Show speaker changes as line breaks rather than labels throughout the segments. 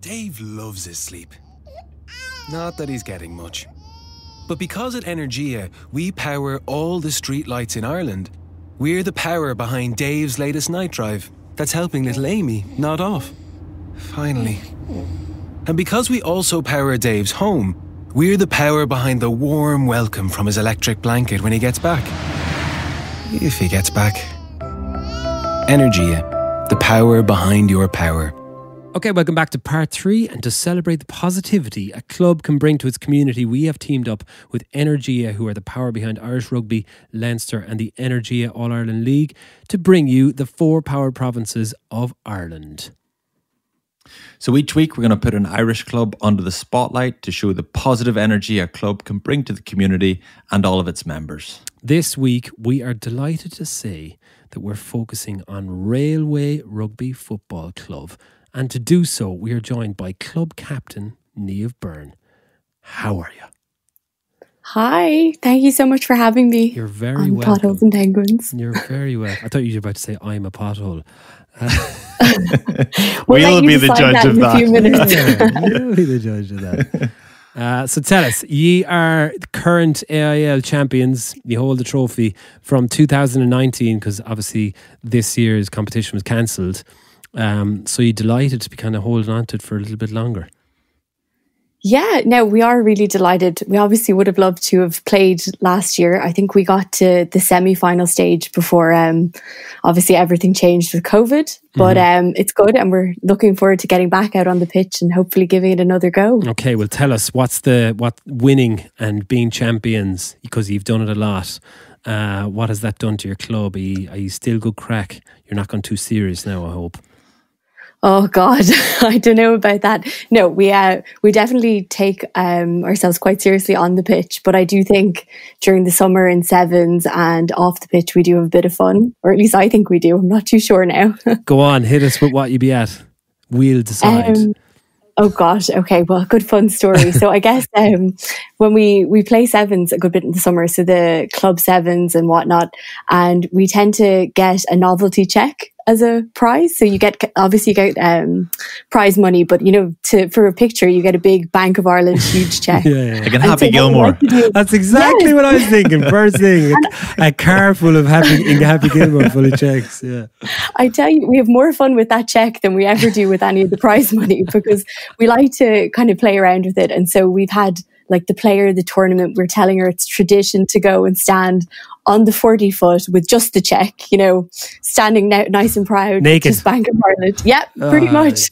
Dave loves his sleep. Not that he's getting much. But because at Energia we power all the streetlights in Ireland, we're the power behind Dave's latest night drive that's helping little Amy nod off. Finally. And because we also power Dave's home, we're the power behind the warm welcome from his electric blanket when he gets back. If he gets back. Energia, the power behind your power. Okay, welcome back to part three. And to celebrate the positivity a club can bring to its community, we have teamed up with Energia, who are the power behind Irish Rugby, Leinster, and the Energia All Ireland League, to bring you the four power provinces of Ireland.
So each week, we're going to put an Irish club under the spotlight to show the positive energy a club can bring to the community and all of its members.
This week, we are delighted to say that we're focusing on Railway Rugby Football Club and to do so, we are joined by club captain Neve Byrne. How are you?
Hi, thank you so much for having me. You're very on welcome. Potholes and Penguins.
You're very well. I thought you were about to say I'm a pothole. we'll, we'll be the judge of that. you'll be the judge of that. Uh, so tell us, ye are current AIL champions. You hold the trophy from 2019 because obviously this year's competition was cancelled. Um, so you're delighted to be kind of holding on to it for a little bit longer.
Yeah, no, we are really delighted. We obviously would have loved to have played last year. I think we got to the semi final stage before um, obviously everything changed with COVID. But mm-hmm. um, it's good and we're looking forward to getting back out on the pitch and hopefully giving it another go.
Okay, well tell us what's the what winning and being champions because you've done it a lot. Uh, what has that done to your club? Are you, are you still good crack? You're not going too serious now, I hope.
Oh God, I don't know about that. No, we uh, we definitely take um, ourselves quite seriously on the pitch, but I do think during the summer in sevens and off the pitch, we do have a bit of fun, or at least I think we do. I'm not too sure now.
Go on, hit us with what you be at. We'll decide.
Um, Oh gosh. Okay. Well, good fun story. So I guess um, when we we play sevens a good bit in the summer, so the club sevens and whatnot, and we tend to get a novelty check as a prize. So you get, obviously you get um, prize money, but you know, to, for a picture, you get a big Bank of Ireland huge check. yeah,
yeah, yeah. Like a Happy so Gilmore. That's exactly yes. what I was thinking. First thing, a, a car full of Happy, Happy Gilmore full of checks. Yeah.
I tell you, we have more fun with that check than we ever do with any of the prize money because we like to kind of play around with it. And so we've had, like the player of the tournament, we're telling her it's tradition to go and stand on the 40 foot with just the check, you know, standing nice and proud. Naked. Just Bank of Ireland. Yep, pretty oh, much.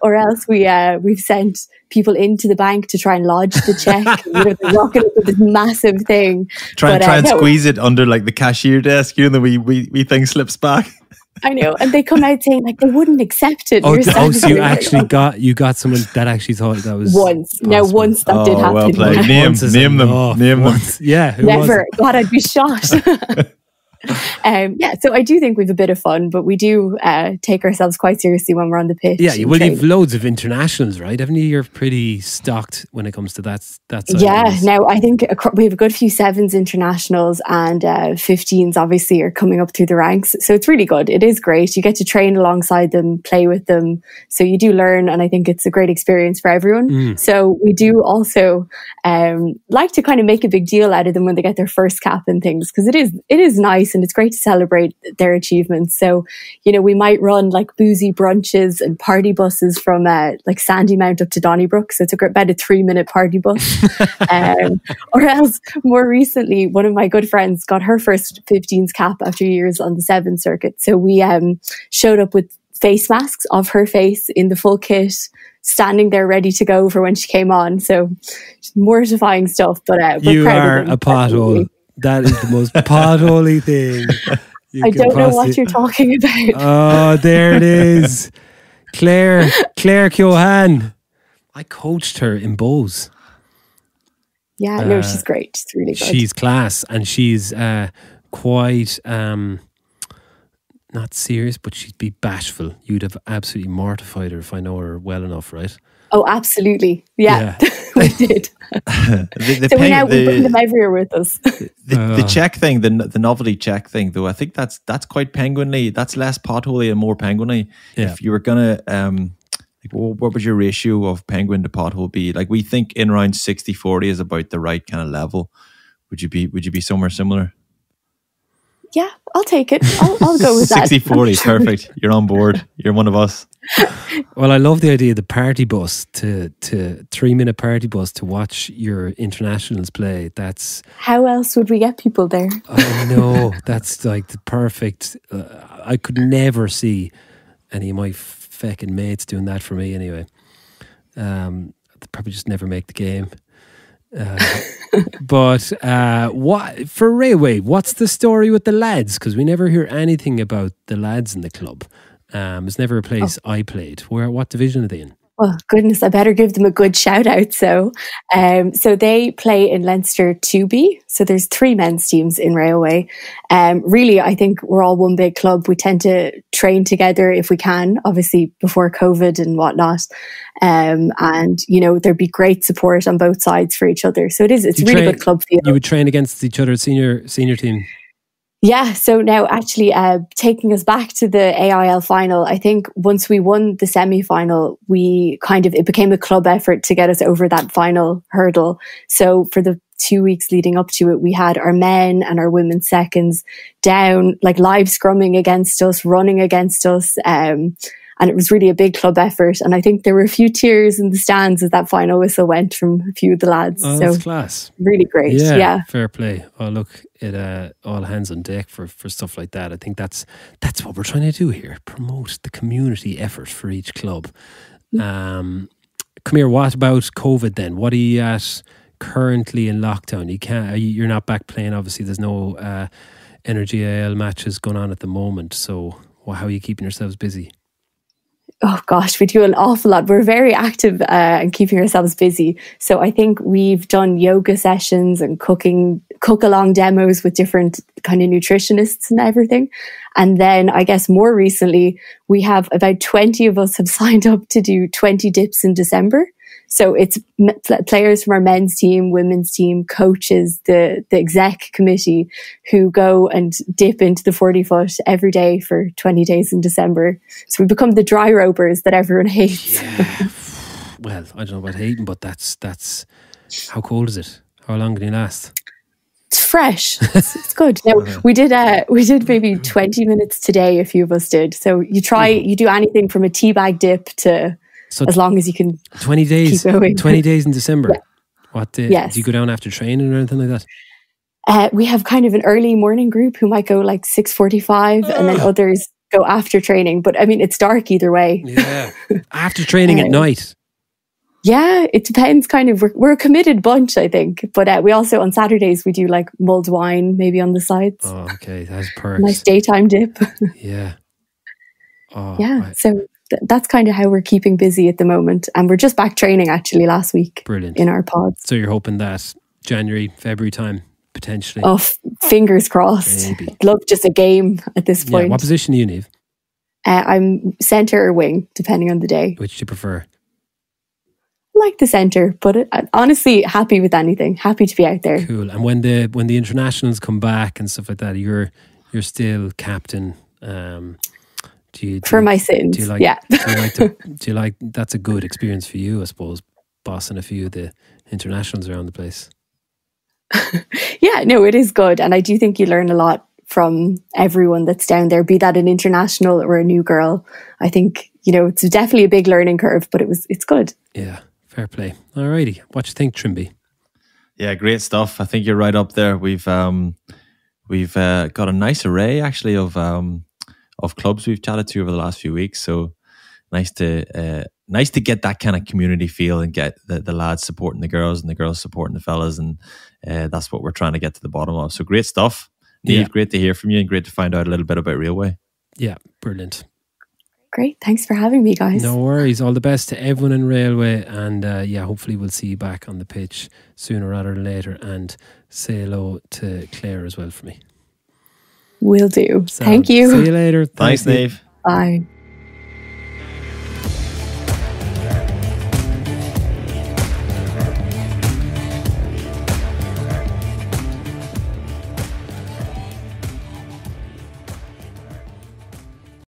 Or else we, uh, we've sent people into the bank to try and lodge the check. you know, they're up with this massive thing. Try but, and, try uh, and squeeze it
under like the cashier desk, you know, the
wee, wee, wee thing slips back.
I know. And they come out saying like they wouldn't accept it. Oh, oh so you actually oh.
got you got someone that actually thought that was
once. Possible. Now once that oh, did happen. Well played. Name,
name them. Oh, name once. them. Yeah. Never.
Was? God, I'd be shot. um, yeah, so I do think we've a bit of fun, but we do uh, take ourselves quite seriously when we're on the pitch. Yeah, well, you've
loads of internationals, right? Haven't you? You're pretty stocked when it comes to that. That's yeah,
now I think we have a good few sevens internationals and uh, 15s obviously are coming up through the ranks. So it's really good. It is great. You get to train alongside them, play with them. So you do learn, and I think it's a great experience for everyone. Mm. So we do also um, like to kind of make a big deal out of them when they get their first cap and things because it is it is nice and it's great to celebrate their achievements. So, you know, we might run like boozy brunches and party buses from uh, like Sandy Mount up to Donnybrook. So it's a, about a three minute party bus. um, or else, more recently, one of my good friends got her first 15s cap after years on the Seven Circuit. So we um, showed up with face masks of her face in the full kit, standing there ready to go for when she came on. So mortifying stuff, but uh, you are a
pothole. That is the most potholy thing. I don't know what you're
talking about. Oh, there it is.
Claire, Claire Kyohan. I coached her in Bose.
Yeah, no, uh, she's great. She's really good. She's
class and she's uh, quite um, not serious, but she'd be bashful. You'd have absolutely mortified her if I know her well enough, right?
Oh, absolutely. Yeah, yeah. we did.
the,
the so we now the, we bring them
everywhere with us. The,
uh. the oh. check thing, the the novelty check thing, though, I think that's that's quite penguinly. That's less potholy and more penguinly. Yeah. If you were gonna, um, like, well, what would your ratio of penguin to pothole be? Like we think in around 60-40 is about the right kind of level. Would you be Would you be somewhere similar?
yeah, I'll take it. I'll, I'll go with 60, that. 60 40,
perfect. You're on board. You're one of us
well, I love the idea of the party bus to to three minute party bus to watch your internationals play. That's
how else would we get people there?
I know that's like the perfect. Uh, I could never see any of my fucking mates doing that for me. Anyway, um, they probably just never make the game. Uh, but uh, what for Railway? What's the story with the lads? Because we never hear anything about the lads in the club. Um, it's never a place oh. I played. Where what division are they in?
Well, goodness, I better give them a good shout out. So, um, so they play in Leinster 2B. So there's three men's teams in Railway. Um, really, I think we're all one big club. We tend to train together if we can, obviously before COVID and whatnot. Um, and you know, there'd be great support on both sides for each other. So it is, it's really train, good
club You would train against each other, senior, senior team.
Yeah. So now, actually, uh, taking us back to the AIL final, I think once we won the semi final, we kind of, it became a club effort to get us over that final hurdle. So for the two weeks leading up to it, we had our men and our women's seconds down, like live scrumming against us, running against us. Um, and it was really a big club effort. And I think there were a few tears in the stands as that final whistle went from a few of the lads. Oh, so class. Really great. Yeah, yeah,
Fair play. Oh, look, it uh, all hands on deck for, for stuff like that. I think that's that's what we're trying to do here promote the community effort for each club. Mm. Um, come here. What about COVID then? What are you at currently in lockdown? You can't. You're not back playing. Obviously, there's no uh, energy AL matches going on at the moment. So, well, how are you keeping yourselves busy?
oh gosh, we do an awful lot. We're very active uh, and keeping ourselves busy. So I think we've done yoga sessions and cooking, cook along demos with different kind of nutritionists and everything. And then I guess more recently, we have about 20 of us have signed up to do 20 dips in December. So it's players from our men's team, women's team, coaches, the, the exec committee who go and dip into the 40 foot every day for 20 days in December. So we become the dry ropers that everyone hates. Yeah.
well, I don't know about hating, but that's, that's, how cold is it? How long can you last?
It's fresh. It's, it's good. Now, uh-huh. we did uh, we did maybe twenty minutes today. A few of us did. So you try, mm-hmm. you do anything from a tea bag dip to so as long as you can
20 days, 20 days in December. Yeah. What uh, yes. do you go down after training or anything like that?
Uh, we have kind of an early morning group who might go like 6.45 and then ah. others go after training. But I mean, it's dark either way. Yeah.
After training um, at night.
Yeah, it depends. Kind of, we're, we're a committed bunch, I think. But uh, we also on Saturdays we do like mulled wine, maybe on the sides. Oh, okay, that's perfect. nice daytime dip.
yeah. Oh,
yeah. I, so that's kind of how we're keeping busy at the moment. And we're just back training actually last week. Brilliant. In our pods.
So you're hoping that January, February time potentially. Oh, f-
fingers crossed. Maybe. Love just a game at this point. Yeah, what position do you need? Uh, I'm centre or wing, depending on the day.
Which do you prefer?
like the centre, but it, honestly, happy with anything. Happy to be out there.
Cool. And when the when the internationals come back and stuff like that, you're you're still captain. Um, do you, do for you, my sins. Do you like, yeah. do you like, to, do you like, that's a good experience for you, I suppose, bossing a few of the internationals around the place.
yeah, no, it is good. And I do think you learn a lot from everyone that's down there, be that an international or a new girl. I think, you know, it's definitely a big learning curve, but it was, it's good.
Yeah. Fair play. All righty. What you think, Trimby?
Yeah, great stuff. I think you're right up there. We've, um, we've, uh, got a nice array actually of, um, of clubs we've chatted to over the last few weeks. So nice to uh, nice to get that kind of community feel and get the, the, lads supporting the girls and the girls supporting the fellas, and uh, that's what we're trying to get to the bottom of. So great stuff, Neve. Yeah. Great to hear from you, and great to find out a little bit about Railway. Yeah, brilliant.
Great. Thanks for having me, guys. No worries.
All the best to everyone in Railway. And uh, yeah, hopefully we'll see you back on the pitch sooner rather than later. And say hello to Claire as well for me.
Will do. So, Thank you. See you later. Thanks, Thanks Dave. Bye.